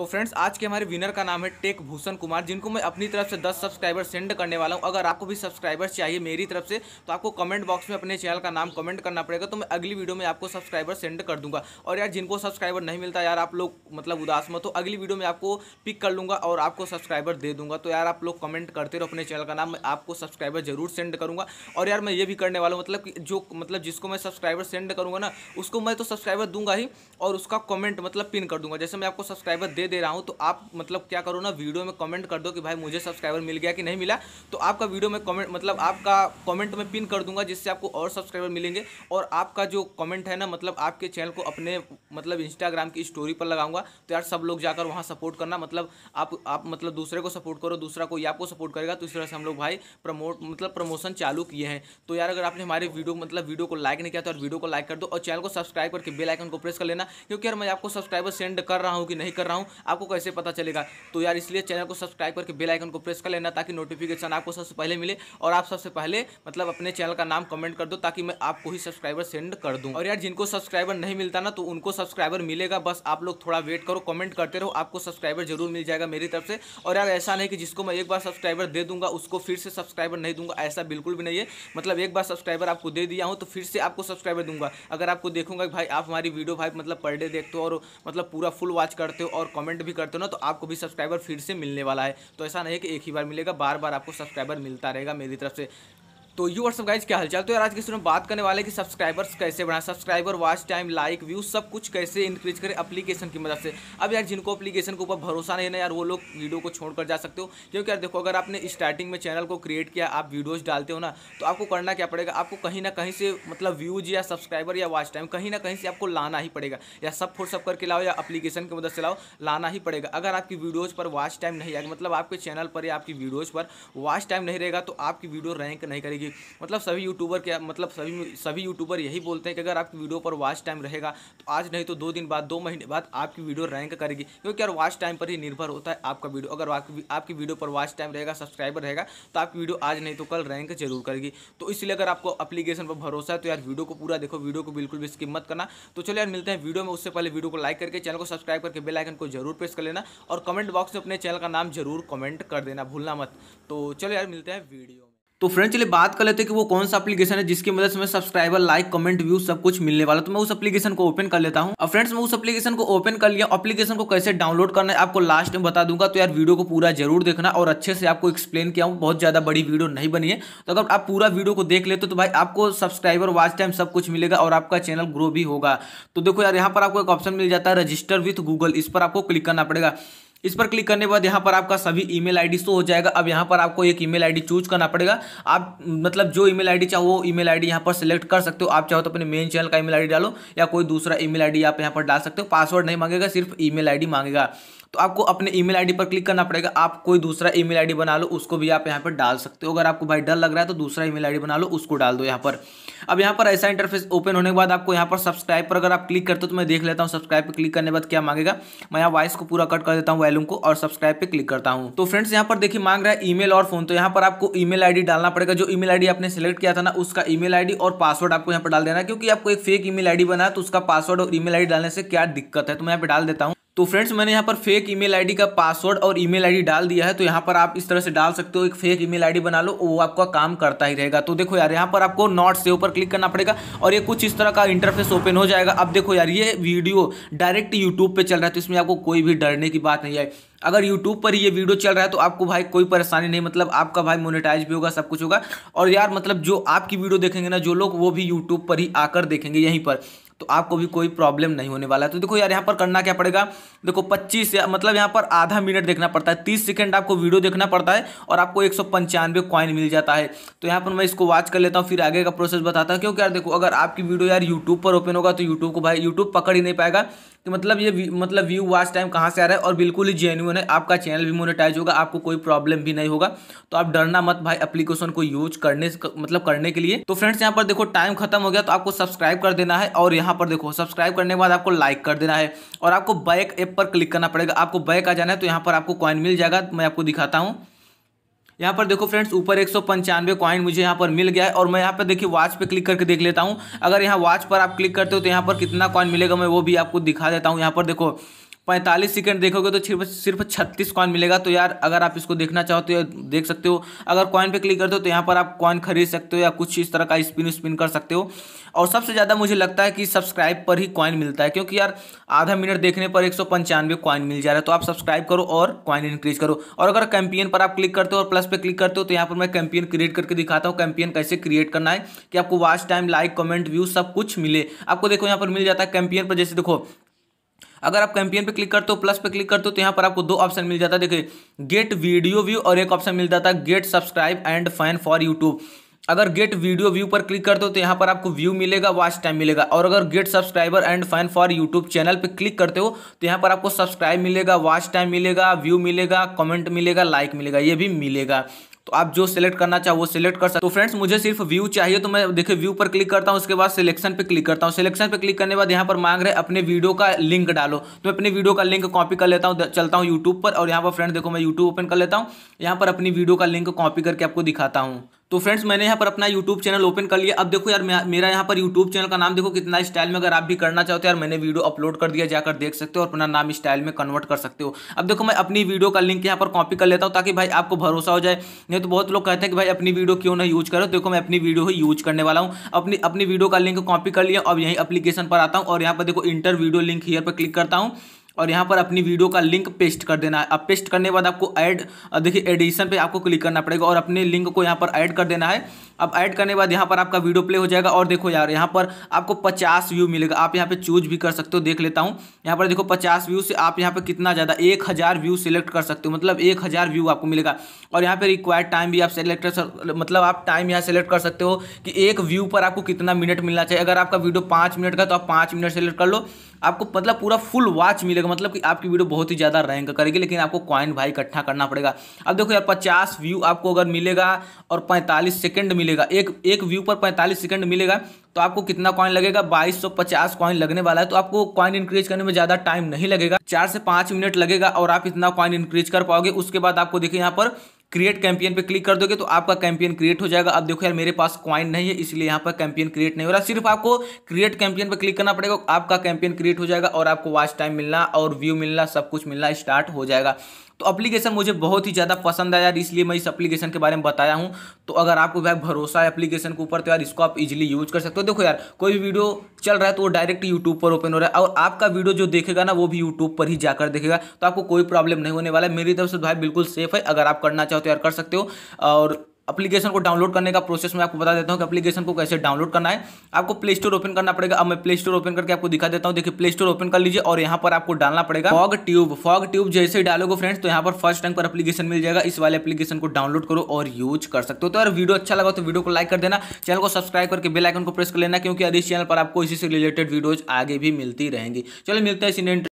तो फ्रेंड्स आज के हमारे विनर का नाम है टेक भूषण कुमार जिनको मैं अपनी तरफ से 10 सब्सक्राइबर सेंड करने वाला हूं अगर आपको भी सब्सक्राइबर्स चाहिए मेरी तरफ से तो आपको कमेंट बॉक्स में अपने चैनल का नाम कमेंट करना पड़ेगा तो मैं अगली वीडियो में आपको सब्सक्राइबर सेंड कर दूंगा और यार जिनको सब्सक्राइबर नहीं मिलता यार आप लोग मतलब उदास मत हो अगली वीडियो में आपको पिक कर लूँगा और आपको सब्सक्राइबर दे दूँगा तो यार आप लोग कमेंट करते रहो अपने चैनल का नाम मैं आपको सब्सक्राइबर जरूर सेंड करूँगा और यार मैं ये भी करने वाला हूँ मतलब कि जो मतलब जिसको मैं सब्सक्राइबर सेंड करूँगा ना उसको मैं तो सब्सक्राइबर दूंगा ही और उसका कमेंट मतलब पिन कर दूंगा जैसे मैं आपको सब्सक्राइबर दे दे रहा हूँ तो आप मतलब क्या करो ना वीडियो में कमेंट कर दो कि भाई मुझे सब्सक्राइबर मिल गया कि नहीं मिला तो आपका वीडियो में कमेंट मतलब आपका कमेंट में पिन कर दूंगा जिससे आपको और सब्सक्राइबर मिलेंगे और आपका जो कमेंट है ना मतलब आपके चैनल को अपने मतलब इंस्टाग्राम की स्टोरी पर लगाऊंगा तो यार सब लोग जाकर वहाँ सपोर्ट करना मतलब आप आप मतलब दूसरे को सपोर्ट करो दूसरा कोई आपको सपोर्ट करेगा तो इस तरह से हम लोग भाई प्रमोट मतलब प्रमोशन चालू किए हैं तो यार अगर आपने हमारे वीडियो मतलब वीडियो को लाइक नहीं किया तो यार वीडियो को लाइक कर दो और चैनल को सब्सक्राइब करके बेलाइकन को प्रेस कर लेना क्योंकि यार मैं आपको सब्सक्राइबर सेंड कर रहा हूँ कि नहीं कर रहा हूँ आपको कैसे पता चलेगा तो यार इसलिए चैनल को सब्सक्राइब करके बेल आइकन को प्रेस कर लेना ताकि नोटिफिकेशन आपको सबसे पहले मिले और आप सबसे पहले मतलब अपने चैनल का नाम कमेंट कर दो ताकि मैं आपको ही सब्सक्राइबर सेंड कर दूँ और यार जिनको सब्सक्राइबर नहीं मिलता ना तो उनको सब्सक्राइबर मिलेगा बस आप लोग थोड़ा वेट करो कमेंट करते रहो आपको सब्सक्राइबर जरूर मिल जाएगा मेरी तरफ से और यार ऐसा नहीं कि जिसको मैं एक बार सब्सक्राइबर दे दूंगा उसको फिर से सब्सक्राइबर नहीं दूंगा ऐसा बिल्कुल भी नहीं है मतलब एक बार सब्सक्राइबर आपको दे दिया हूँ तो फिर से आपको सब्सक्राइबर दूंगा अगर आपको देखूंगा भाई आप हमारी वीडियो भाई मतलब पर डे देखते हो और मतलब पूरा फुल वॉच करते हो और कमेंट भी करते हो ना तो आपको भी सब्सक्राइबर फिर से मिलने वाला है तो ऐसा नहीं है कि एक ही बार मिलेगा बार बार आपको सब्सक्राइबर मिलता रहेगा मेरी तरफ से तो यू व्हाट्सअप गाइज क्या हालचाल तो यार आज के स्टूडेंट बात करने वाले कि सब्सक्राइबर्स कैसे बढ़ाएं subscriber watch time like view सब कुछ कैसे इंक्रीज करें एप्लीकेशन की मदद से अब यार जिनको एप्लीकेशन के ऊपर भरोसा नहीं है ना यार वो लोग वीडियो को छोड़कर जा सकते हो क्योंकि यार देखो अगर आपने स्टार्टिंग में चैनल को क्रिएट किया आप वीडियोज़ डालते हो ना तो आपको करना क्या पड़ेगा आपको कहीं ना कहीं से मतलब व्यूज या सब्सक्राइबर या वॉच टाइम कहीं ना कहीं से आपको लाना ही पड़ेगा या सब फोर सब करके लाओ या अप्लीकेशन की मदद से लाओ लाना ही पड़ेगा अगर आपकी वीडियोज़ पर वॉच टाइम नहीं आएगा मतलब आपके चैनल पर या आपकी वीडियोज़ पर वॉच टाइम नहीं रहेगा तो आपकी वीडियो रैंक नहीं करेगी रहेगी मतलब सभी यूट्यूबर के मतलब सभी सभी यूट्यूबर यही बोलते हैं कि अगर आपकी वीडियो पर वॉच टाइम रहेगा तो आज नहीं तो दो दिन बाद दो महीने बाद आपकी वीडियो रैंक करेगी क्योंकि यार वॉच टाइम पर ही निर्भर होता है आपका वीडियो अगर आपकी वीडियो पर वॉच टाइम रहेगा सब्सक्राइबर रहेगा तो आपकी वीडियो आज नहीं तो कल रैंक जरूर करेगी तो इसलिए अगर आपको अपलीकेशन पर भरोसा है तो यार वीडियो को पूरा देखो वीडियो को बिल्कुल भी स्किप मत करना तो चलो यार मिलते हैं वीडियो में उससे पहले वीडियो को लाइक करके चैनल को सब्सक्राइब करके बेल आइकन को जरूर प्रेस कर लेना और कमेंट बॉक्स में अपने चैनल का नाम जरूर कमेंट कर देना भूलना मत तो चलो यार मिलते हैं वीडियो तो फ्रेंड चलिए बात कर लेते हैं कि वो कौन सा एप्लीकेशन है जिसकी मदद से मैं सब्सक्राइबर लाइक कमेंट व्यू सब कुछ मिलने वाला तो मैं उस एप्लीकेशन को ओपन कर लेता हूँ और फ्रेंड्स मैं उस एप्लीकेशन को ओपन कर लिया एप्लीकेशन को कैसे डाउनलोड करना है आपको लास्ट में बता दूंगा तो यार वीडियो को पूरा जरूर देखना और अच्छे से आपको एक्सप्लेन किया हूँ बहुत ज़्यादा बड़ी वीडियो नहीं बनी है तो अगर आप पूरा वीडियो को देख लेते तो भाई आपको सब्सक्राइबर वाच टाइम सब कुछ मिलेगा और आपका चैनल ग्रो भी होगा तो देखो यार यहाँ पर आपको एक ऑप्शन मिल जाता है रजिस्टर विथ गूगल इस पर आपको क्लिक करना पड़ेगा इस पर क्लिक करने के बाद यहाँ पर आपका सभी ईमेल आईडी शो हो जाएगा अब यहाँ पर आपको एक ईमेल आईडी चूज करना पड़ेगा आप मतलब जो ईमेल आईडी चाहो वो ईमेल आईडी यहाँ पर सेलेक्ट कर सकते हो आप चाहो तो अपने मेन चैनल का ईमेल आईडी डालो या कोई दूसरा ईमेल आईडी आप यहाँ पर डाल सकते हो पासवर्ड नहीं मांगेगा सिर्फ ईमेल आईडी मांगेगा तो आपको अपने ईमेल आईडी पर क्लिक करना पड़ेगा आप कोई दूसरा ईमेल आईडी बना लो उसको भी आप यहाँ पर डाल सकते हो अगर आपको भाई डर लग रहा है तो दूसरा ईमेल आईडी बना लो उसको डाल दो यहाँ पर अब यहाँ पर ऐसा इंटरफेस ओपन होने के बाद आपको यहाँ पर सब्सक्राइब पर अगर आप क्लिक करते हो तो मैं देख लेता हूँ सब्सक्राइब पर क्लिक करने बाद क्या मांगेगा मैं यहाँ वॉइस को पूरा कट कर देता हूँ वैल्यूम को और सब्सक्राइब पर क्लिक करता हूँ तो फ्रेंड्स यहाँ पर देखिए मांग रहा है ई और फोन तो यहाँ पर आपको ई मेल डालना पड़ेगा जो ई मेल आपने सेलेक्ट किया था ना उसका ई मेल और पासवर्ड आपको यहाँ पर डाल देना क्योंकि आपको एक फेक ई मेल बना है तो उसका पासवर्ड और ई मेल डालने से क्या दिक्कत है तो मैं यहाँ पर डाल देता हूँ तो फ्रेंड्स मैंने यहाँ पर फेक ईमेल आईडी का पासवर्ड और ईमेल आईडी डाल दिया है तो यहाँ पर आप इस तरह से डाल सकते हो एक फेक ईमेल आईडी बना लो वो आपका काम करता ही रहेगा तो देखो यार यहाँ पर आपको नॉट से ऊपर क्लिक करना पड़ेगा और ये कुछ इस तरह का इंटरफेस ओपन हो जाएगा अब देखो यार ये वीडियो डायरेक्ट यूट्यूब पर चल रहा है तो इसमें आपको कोई भी डरने की बात नहीं है अगर YouTube पर ये वीडियो चल रहा है तो आपको भाई कोई परेशानी नहीं मतलब आपका भाई मोनेटाइज भी होगा सब कुछ होगा और यार मतलब जो आपकी वीडियो देखेंगे ना जो लोग वो भी YouTube पर ही आकर देखेंगे यहीं पर तो आपको भी कोई प्रॉब्लम नहीं होने वाला है तो देखो यार यहाँ पर करना क्या पड़ेगा देखो पच्चीस मतलब यहाँ पर आधा मिनट देखना पड़ता है तीस सेकेंड आपको वीडियो देखना पड़ता है और आपको एक सौ कॉइन मिल जाता है तो यहाँ पर मैं इसको वॉच कर लेता हूँ फिर आगे का प्रोसेस बताता हूँ क्योंकि यार देखो अगर आपकी वीडियो यार यूट्यूब पर ओपन होगा तो यूट्यूब को भाई यूट्यूब पकड़ ही नहीं पाएगा कि मतलब ये मतलब व्यू वाच टाइम कहाँ से आ रहा है और बिल्कुल ही जेन्यून है आपका चैनल भी मोनेटाइज होगा आपको कोई प्रॉब्लम भी नहीं होगा तो आप डरना मत भाई अप्लीकेशन को यूज करने मतलब करने के लिए तो फ्रेंड्स यहाँ पर देखो टाइम खत्म हो गया तो आपको सब्सक्राइब कर देना है और यहाँ पर देखो सब्सक्राइब करने के बाद आपको लाइक कर देना है और आपको बैक ऐप पर क्लिक करना पड़ेगा आपको बैक आ जाना है तो यहाँ पर आपको कॉइन मिल जाएगा मैं आपको दिखाता हूँ यहाँ पर देखो फ्रेंड्स ऊपर एक सौ पंचानवे कॉइन मुझे यहाँ पर मिल गया है और मैं यहाँ पर देखिए वॉच पे क्लिक करके देख लेता हूँ अगर यहाँ वॉच पर आप क्लिक करते हो तो यहाँ पर कितना कॉइन मिलेगा मैं वो भी आपको दिखा देता हूँ यहाँ पर देखो पैंतालीस सेकेंड देखोगे तो सिर्फ सिर्फ छत्तीस कॉइन मिलेगा तो यार अगर आप इसको देखना चाहो तो देख सकते हो अगर कॉइन पे क्लिक करते हो तो यहाँ पर आप कॉइन खरीद सकते हो या कुछ इस तरह का स्पिन स्पिन कर सकते हो और सबसे ज़्यादा मुझे लगता है कि सब्सक्राइब पर ही कॉइन मिलता है क्योंकि यार आधा मिनट देखने पर एक सौ कॉइन मिल जा रहा है तो आप सब्सक्राइब करो और कॉइन इंक्रीज करो और अगर कैंपियन पर आप क्लिक करते हो और प्लस पर क्लिक करते हो तो यहाँ पर मैं कैंपियन क्रिएट करके दिखाता हूँ कैंपियन कैसे क्रिएट करना है कि आपको watch time like comment view सब कुछ मिले आपको देखो यहाँ पर मिल जाता है कैंपियन पर जैसे देखो अगर आप कैंपियन पे क्लिक करते हो प्लस पे क्लिक करते हो तो यहाँ पर आपको दो ऑप्शन मिल जाता है देखिए गेट वीडियो व्यू और एक ऑप्शन मिल जाता है get subscribe and fan for YouTube अगर गेट वीडियो व्यू पर क्लिक करते हो तो यहाँ पर आपको व्यू मिलेगा वॉच टाइम मिलेगा और अगर get subscriber and fan for YouTube channel पर क्लिक करते हो तो यहाँ पर आपको सब्सक्राइब मिलेगा वॉच टाइम मिलेगा व्यू मिलेगा कमेंट मिलेगा लाइक मिलेगा ये भी मिलेगा तो आप जो सिलेक्ट करना चाहो वो सिलेक्ट कर सकते तो फ्रेंड्स मुझे सिर्फ व्यू चाहिए तो मैं देखिए व्यू पर क्लिक करता हूँ उसके बाद सिलेक्शन पर क्लिक करता हूँ सिलेक्शन पर क्लिक करने बाद यहाँ पर मांग रहे अपने वीडियो का लिंक डालो तो मैं अपने वीडियो का लिंक कॉपी कर लेता हूँ चलता हूँ यूट्यूब पर और यहाँ पर फ्रेंड देखो मैं यूट्यूब ओपन कर लेता हूँ यहाँ पर अपनी वीडियो का लिंक कॉपी करके आपको दिखाता हूँ तो फ्रेंड्स मैंने यहाँ पर अपना यूट्यूब चैनल ओपन कर लिया अब देखो यार मेरा यहाँ पर यूट्यूब चैनल का नाम देखो कितना स्टाइल में अगर आप भी करना चाहते हो यार मैंने वीडियो अपलोड कर दिया जाकर देख सकते हो और अपना नाम स्टाइल में कन्वर्ट कर सकते हो अब देखो मैं अपनी वीडियो का लिंक यहाँ पर कॉपी कर लेता हूँ ताकि भाई आपको भरोसा हो जाए नहीं तो बहुत लोग कहते हैं कि भाई अपनी वीडियो क्यों नहीं यूज करो देखो मैं अपनी वीडियो ही यूज करने वाला हूँ अपनी अपनी वीडियो का लिंक कॉपी कर लिया अब यहीं अपलीकेशन पर आता हूँ और यहाँ पर देखो इंटर वीडियो लिंक हीयर पर क्लिक करता हूँ और यहाँ पर अपनी वीडियो का लिंक पेस्ट कर देना है अब पेस्ट करने के बाद आपको ऐड देखिए एडिशन पे आपको क्लिक करना पड़ेगा और अपने लिंक को यहाँ पर ऐड कर देना है अब ऐड करने के बाद यहाँ पर आपका वीडियो प्ले हो जाएगा और देखो यार यहाँ पर आपको पचास व्यू मिलेगा आप यहाँ पे चूज भी कर सकते हो देख लेता हूँ यहाँ पर देखो पचास व्यू से आप यहाँ पर कितना ज़्यादा एक हज़ार व्यू सिलेक्ट कर सकते हो मतलब एक हज़ार व्यू आपको मिलेगा और यहाँ पर रिक्वायर्ड टाइम भी आप सेलेक्ट कर मतलब आप टाइम यहाँ सेलेक्ट कर सकते हो कि एक व्यू पर आपको कितना मिनट मिलना चाहिए अगर आपका वीडियो पाँच मिनट का तो आप पाँच मिनट सेलेक्ट कर लो आपको मतलब पूरा फुल वॉच मिलेगा मिलेगा मतलब कि आपकी वीडियो बहुत ही ज़्यादा रैंक करेगी लेकिन आपको कॉइन भाई इकट्ठा करना पड़ेगा अब देखो यार पचास व्यू आपको अगर मिलेगा और पैंतालीस सेकेंड मिलेगा एक एक व्यू पर पैंतालीस सेकेंड मिलेगा तो आपको कितना कॉइन लगेगा बाईस सौ पचास कॉइन लगने वाला है तो आपको कॉइन इंक्रीज करने में ज़्यादा टाइम नहीं लगेगा चार से पांच मिनट लगेगा और आप इतना कॉइन इंक्रीज कर पाओगे उसके बाद आपको देखिए यहाँ पर क्रिएट कैंपियन पे क्लिक कर दोगे तो आपका कैंपियन क्रिएट हो जाएगा अब देखो यार मेरे पास क्वाइन नहीं है इसलिए यहाँ पर कैंपियन क्रिएट नहीं हो रहा सिर्फ आपको क्रिएट कैंपियन पे क्लिक करना पड़ेगा आपका कैंपियन क्रिएट हो जाएगा और आपको वॉच टाइम मिलना और व्यू मिलना सब कुछ मिलना स्टार्ट हो जाएगा तो अप्लीकेशन मुझे बहुत ही ज़्यादा पसंद आया यार इसलिए मैं इस अप्लीकेशन के बारे में बताया हूँ तो अगर आपको भाई भरोसा है अप्लीकेशन के ऊपर तो यार इसको आप इजिली यूज कर सकते हो देखो यार कोई भी वीडियो चल रहा है तो वो डायरेक्ट यूट्यूब पर ओपन हो रहा है और आपका वीडियो जो देखेगा ना वो भी यूट्यूब पर ही जाकर देखेगा तो आपको कोई प्रॉब्लम नहीं होने वाला है मेरी तरफ से भाई बिल्कुल सेफ है अगर आप करना चाहो चाहो तो यार कर सकते हो और अपलीकेशन को डाउनलोड करने का प्रोसेस मैं आपको बता देता हूँ कि अपलीकेशन को कैसे डाउनलोड करना है आपको प्ले स्टोर ओपन करना पड़ेगा अब मैं प्ले स्टोर ओपन करके आपको दिखा देता हूँ देखिए प्ले स्टोर ओपन कर लीजिए और यहाँ पर आपको डालना पड़ेगा फॉग ट्यूब फॉग ट्यूब जैसे ही डालोगे फ्रेंड्स तो यहाँ पर फर्स्ट टाइम पर अपलीकेशन मिल जाएगा इस वाले अपलीकेशन को डाउनलोड करो और यूज कर सकते हो तो अगर वीडियो अच्छा लगा तो वीडियो को लाइक कर देना चैनल को सब्सक्राइब करके बेलाइकन को प्रेस कर लेना क्योंकि अभी चैनल पर आपको इसी से रिलेटेड वीडियोज आगे भी मिलती रहेंगी चलो मिलते हैं